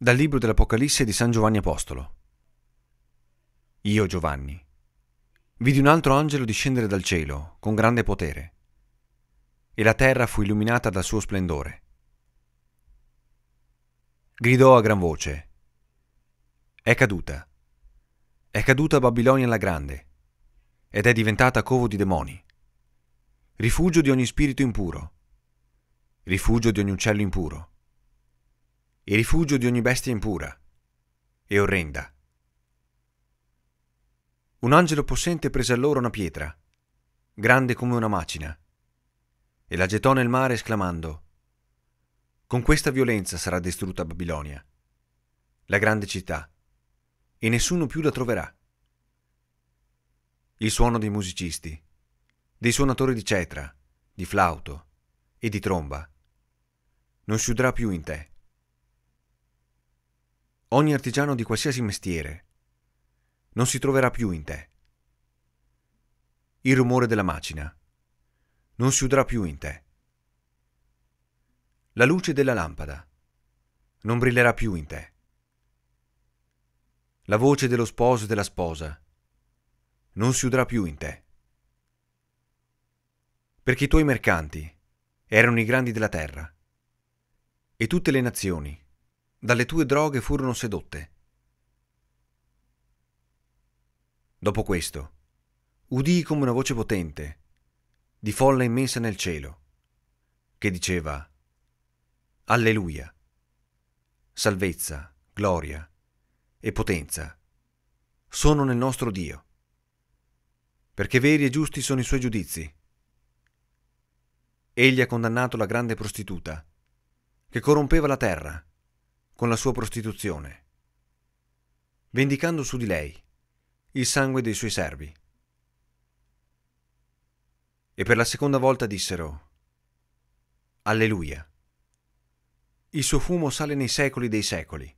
Dal libro dell'Apocalisse di San Giovanni Apostolo. Io, Giovanni, vidi un altro angelo discendere dal cielo con grande potere, e la terra fu illuminata dal suo splendore. Gridò a gran voce, È caduta, è caduta Babilonia la grande, ed è diventata covo di demoni, rifugio di ogni spirito impuro, rifugio di ogni uccello impuro e rifugio di ogni bestia impura e orrenda. Un angelo possente prese allora una pietra, grande come una macina, e la gettò nel mare esclamando, Con questa violenza sarà distrutta Babilonia, la grande città, e nessuno più la troverà. Il suono dei musicisti, dei suonatori di cetra, di flauto e di tromba non si udrà più in te ogni artigiano di qualsiasi mestiere, non si troverà più in te. Il rumore della macina non si udrà più in te. La luce della lampada non brillerà più in te. La voce dello sposo e della sposa non si udrà più in te. Perché i tuoi mercanti erano i grandi della terra e tutte le nazioni dalle tue droghe furono sedotte. Dopo questo, udii come una voce potente, di folla immensa nel cielo, che diceva Alleluia, salvezza, gloria e potenza sono nel nostro Dio, perché veri e giusti sono i suoi giudizi. Egli ha condannato la grande prostituta, che corrompeva la terra, con la sua prostituzione, vendicando su di lei il sangue dei suoi servi. E per la seconda volta dissero, Alleluia. Il suo fumo sale nei secoli dei secoli.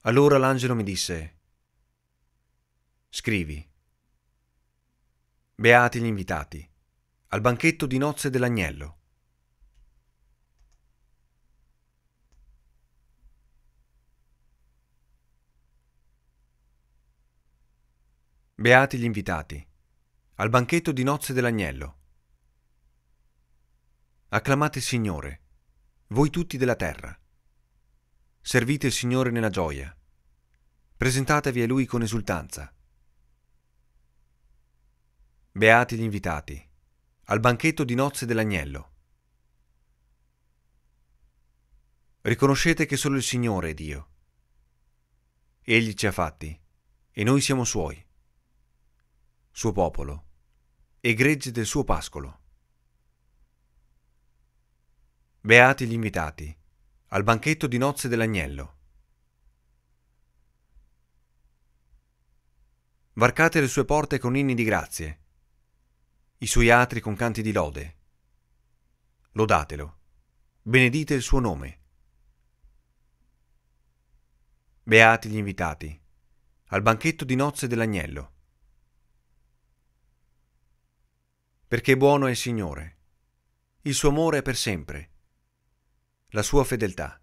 Allora l'angelo mi disse, Scrivi, Beati gli invitati, al banchetto di nozze dell'agnello. Beati gli invitati. Al banchetto di nozze dell'agnello. Acclamate il Signore, voi tutti della terra. Servite il Signore nella gioia. Presentatevi a Lui con esultanza. Beati gli invitati. Al banchetto di nozze dell'agnello. Riconoscete che solo il Signore è Dio. Egli ci ha fatti e noi siamo Suoi suo popolo, e gregge del suo pascolo. Beati gli invitati, al banchetto di nozze dell'agnello. Varcate le sue porte con inni di grazie, i suoi atri con canti di lode. Lodatelo, benedite il suo nome. Beati gli invitati, al banchetto di nozze dell'agnello. perché buono è il Signore. Il suo amore è per sempre. La sua fedeltà,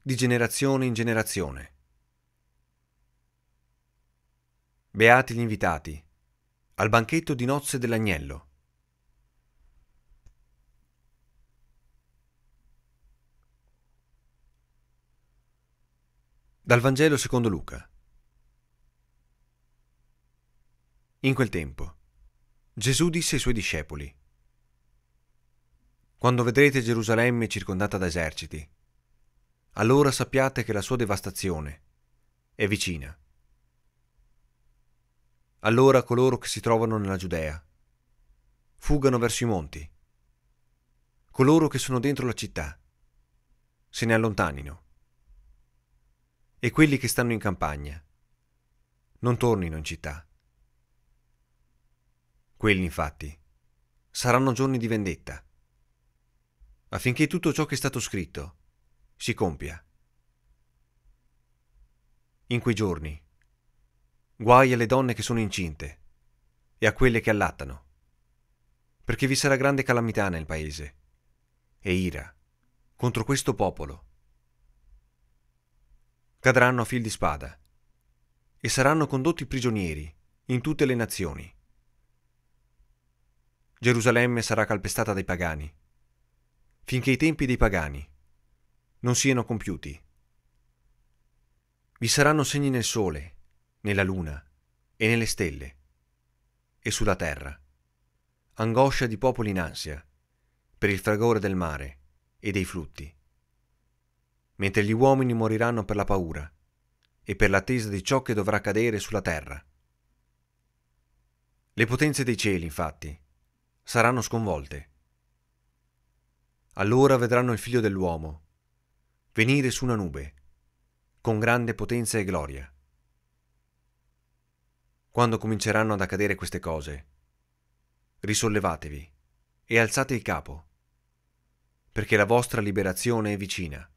di generazione in generazione. Beati gli invitati, al banchetto di nozze dell'agnello. Dal Vangelo secondo Luca. In quel tempo. Gesù disse ai suoi discepoli, Quando vedrete Gerusalemme circondata da eserciti, allora sappiate che la sua devastazione è vicina. Allora coloro che si trovano nella Giudea fuggano verso i monti, coloro che sono dentro la città se ne allontanino e quelli che stanno in campagna non tornino in città. Quelli, infatti, saranno giorni di vendetta, affinché tutto ciò che è stato scritto si compia. In quei giorni, guai alle donne che sono incinte e a quelle che allattano, perché vi sarà grande calamità nel paese e ira contro questo popolo. Cadranno a fil di spada e saranno condotti prigionieri in tutte le nazioni Gerusalemme sarà calpestata dai pagani, finché i tempi dei pagani non siano compiuti. Vi saranno segni nel sole, nella luna e nelle stelle, e sulla terra, angoscia di popoli in ansia, per il fragore del mare e dei flutti, mentre gli uomini moriranno per la paura e per l'attesa di ciò che dovrà accadere sulla terra. Le potenze dei cieli, infatti, saranno sconvolte. Allora vedranno il figlio dell'uomo venire su una nube, con grande potenza e gloria. Quando cominceranno ad accadere queste cose, risollevatevi e alzate il capo, perché la vostra liberazione è vicina.